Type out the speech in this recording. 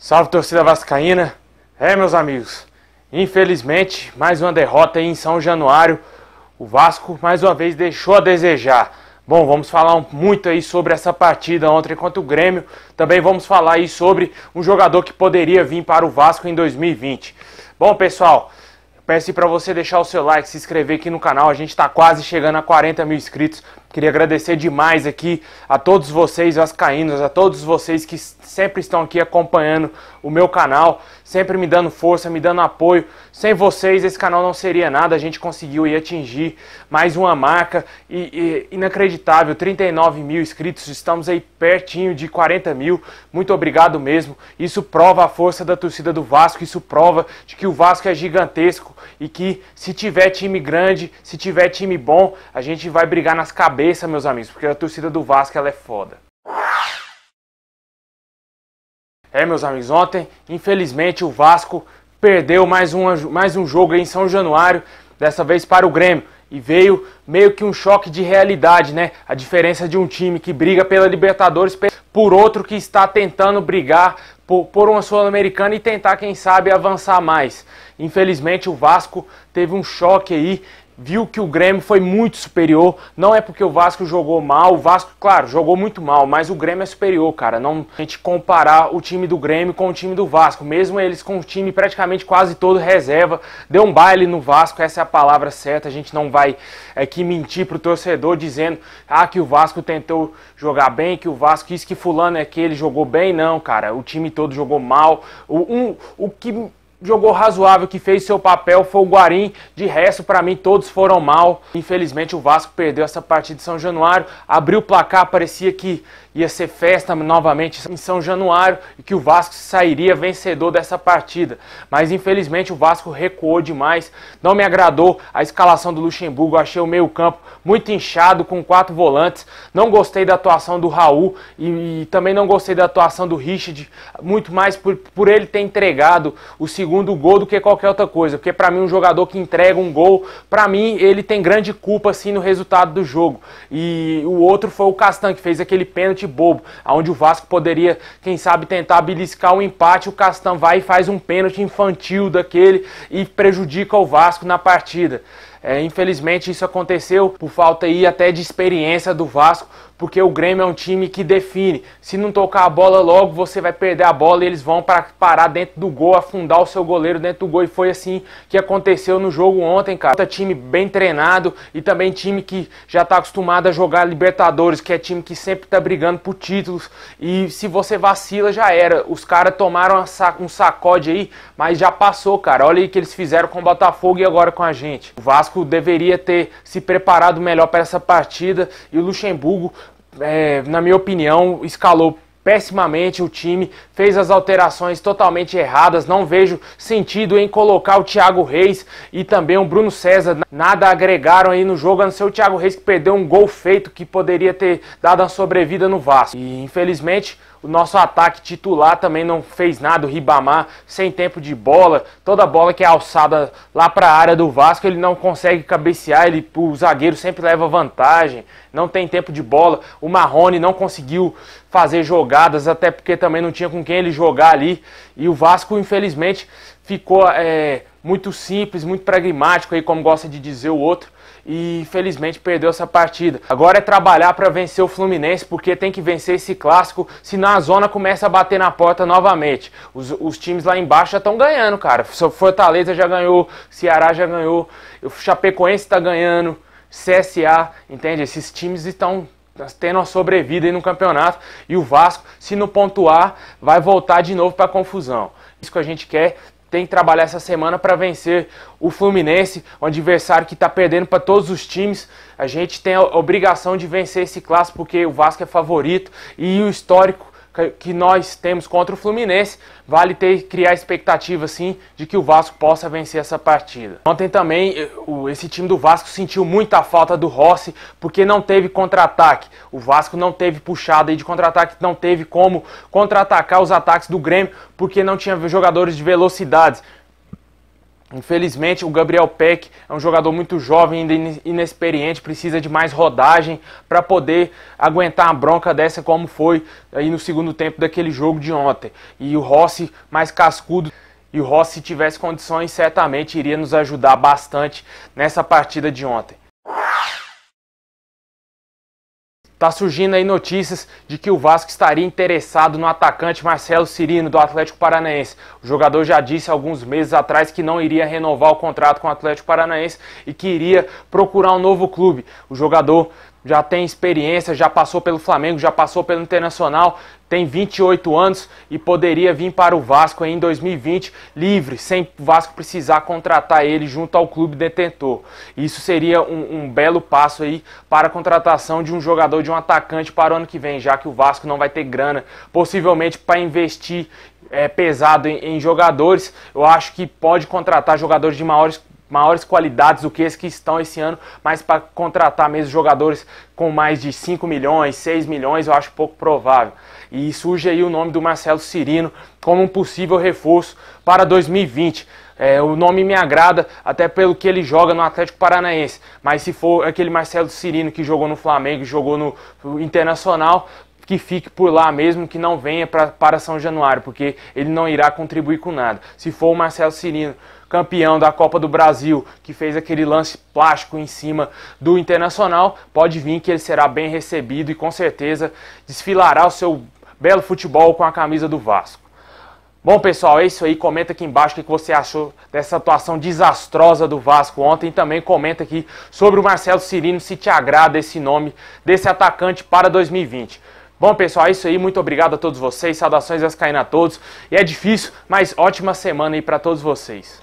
Salve torcida vascaína. É, meus amigos, infelizmente, mais uma derrota em São Januário. O Vasco mais uma vez deixou a desejar. Bom, vamos falar muito aí sobre essa partida ontem contra o Grêmio. Também vamos falar aí sobre um jogador que poderia vir para o Vasco em 2020. Bom, pessoal, peço para você deixar o seu like, se inscrever aqui no canal. A gente está quase chegando a 40 mil inscritos. Queria agradecer demais aqui a todos vocês vascaínos, a todos vocês que sempre estão aqui acompanhando o meu canal, sempre me dando força, me dando apoio. Sem vocês esse canal não seria nada, a gente conseguiu aí atingir mais uma marca e, e inacreditável, 39 mil inscritos, estamos aí pertinho de 40 mil, muito obrigado mesmo. Isso prova a força da torcida do Vasco, isso prova de que o Vasco é gigantesco e que se tiver time grande, se tiver time bom, a gente vai brigar nas cabeças cabeça, meus amigos, porque a torcida do Vasco ela é foda. É, meus amigos, ontem, infelizmente, o Vasco perdeu mais, um mais um jogo em São Januário, dessa vez para o Grêmio. E veio meio que um choque de realidade, né? A diferença de um time que briga pela Libertadores por outro que está tentando brigar por, por uma Sul-Americana e tentar, quem sabe, avançar mais. Infelizmente, o Vasco teve um choque aí viu que o Grêmio foi muito superior. Não é porque o Vasco jogou mal, o Vasco, claro, jogou muito mal, mas o Grêmio é superior, cara. Não a gente comparar o time do Grêmio com o time do Vasco, mesmo eles com o time praticamente quase todo reserva, deu um baile no Vasco, essa é a palavra certa. A gente não vai aqui é, mentir pro torcedor dizendo ah, que o Vasco tentou jogar bem, que o Vasco isso que fulano é que ele jogou bem, não, cara. O time todo jogou mal. O, um, o que jogou razoável, que fez seu papel foi o Guarim. De resto, para mim, todos foram mal. Infelizmente, o Vasco perdeu essa partida de São Januário. Abriu o placar, parecia que ia ser festa novamente em São Januário e que o Vasco sairia vencedor dessa partida. Mas infelizmente o Vasco recuou demais. Não me agradou a escalação do Luxemburgo. Achei o meio-campo muito inchado com quatro volantes. Não gostei da atuação do Raul e, e também não gostei da atuação do Richard, muito mais por, por ele ter entregado o segundo gol do que qualquer outra coisa, porque para mim um jogador que entrega um gol, para mim ele tem grande culpa assim no resultado do jogo. E o outro foi o Castan que fez aquele pênalti bobo, onde o Vasco poderia, quem sabe, tentar beliscar o um empate. O Castan vai e faz um pênalti infantil daquele e prejudica o Vasco na partida. É, infelizmente isso aconteceu por falta aí até de experiência do Vasco, porque o Grêmio é um time que define. Se não tocar a bola logo, você vai perder a bola e eles vão para parar dentro do gol, afundar o seu goleiro dentro do gol. E foi assim que aconteceu no jogo ontem, cara. Time bem treinado e também time que já está acostumado a jogar Libertadores, que é time que sempre está brigando por títulos. E se você vacila, já era. Os caras tomaram um sacode aí, mas já passou, cara. Olha aí o que eles fizeram com o Botafogo e agora com a gente. O Vasco Vasco deveria ter se preparado melhor para essa partida e o Luxemburgo, é, na minha opinião, escalou pessimamente o time, fez as alterações totalmente erradas, não vejo sentido em colocar o Thiago Reis e também o Bruno César, nada agregaram aí no jogo, a não ser o Thiago Reis que perdeu um gol feito que poderia ter dado uma sobrevida no Vasco. E infelizmente o nosso ataque titular também não fez nada, o Ribamar sem tempo de bola, toda bola que é alçada lá para a área do Vasco, ele não consegue cabecear, ele o zagueiro sempre leva vantagem, não tem tempo de bola. O Marrone não conseguiu fazer jogadas, até porque também não tinha com quem ele jogar ali. E o Vasco, infelizmente, ficou é, muito simples, muito pragmático, aí como gosta de dizer o outro, e infelizmente perdeu essa partida. Agora é trabalhar para vencer o Fluminense, porque tem que vencer esse clássico, senão a zona começa a bater na porta novamente. Os, os times lá embaixo já estão ganhando, cara. Fortaleza já ganhou, Ceará já ganhou, o Chapecoense está ganhando, CSA, entende? Esses times estão tendo uma sobrevida aí no campeonato e o Vasco, se não pontuar, vai voltar de novo para confusão. Isso que a gente quer tem que trabalhar essa semana para vencer o Fluminense, um adversário que está perdendo para todos os times. A gente tem a obrigação de vencer esse clássico porque o Vasco é favorito e o histórico que nós temos contra o Fluminense, vale ter criar expectativa sim de que o Vasco possa vencer essa partida. Ontem também eh, esse time do Vasco sentiu muita falta do Rossi porque não teve contra-ataque. O Vasco não teve puxada de contra-ataque, não teve como contra-atacar os ataques do Grêmio porque não tinha jogadores de velocidade. Infelizmente, o Gabriel Peck é um jogador muito jovem, ainda inexperiente, precisa de mais rodagem para poder aguentar a bronca dessa como foi aí no segundo tempo daquele jogo de ontem. E o Rossi mais cascudo. E o Rossi, se tivesse condições, certamente iria nos ajudar bastante nessa partida de ontem. Tá surgindo aí notícias de que o Vasco estaria interessado no atacante Marcelo Cirino do Atlético Paranaense. O jogador já disse alguns meses atrás que não iria renovar o contrato com o Atlético Paranaense e que iria procurar um novo clube. O jogador já tem experiência, já passou pelo Flamengo, já passou pelo Internacional, tem 28 anos e poderia vir para o Vasco em 2020 livre, sem o Vasco precisar contratar ele junto ao clube detentor. Isso seria um, um belo passo aí para a contratação de um jogador, de um atacante para o ano que vem, já que o Vasco não vai ter grana, possivelmente para investir é, pesado em, em, jogadores. Eu acho que pode contratar jogadores de maiores maiores qualidades do que esses que estão esse ano, mas para contratar mesmo jogadores com mais de 5 milhões, 6 milhões, eu acho pouco provável. E surge aí o nome do Marcelo Cirino como um possível reforço para 2020. É, o nome me agrada até pelo que ele joga no Atlético Paranaense, mas se for aquele Marcelo Cirino que jogou no Flamengo, jogou no, no Internacional, que fique por lá mesmo, que não venha pra, para São Januário, porque ele não irá contribuir com nada. Se for o Marcelo Cirino campeão da Copa do Brasil, que fez aquele lance plástico em cima do Internacional, pode vir que ele será bem recebido e com certeza desfilará o seu belo futebol com a camisa do Vasco. Bom, pessoal, é isso aí. Comenta aqui embaixo o que você achou dessa atuação desastrosa do Vasco ontem. Também comenta aqui sobre o Marcelo Cirino, se te agrada esse nome desse atacante para 2020. Bom, pessoal, é isso aí. Muito obrigado a todos vocês. Saudações vascaína a todos. E é difícil, mas ótima semana aí para todos vocês.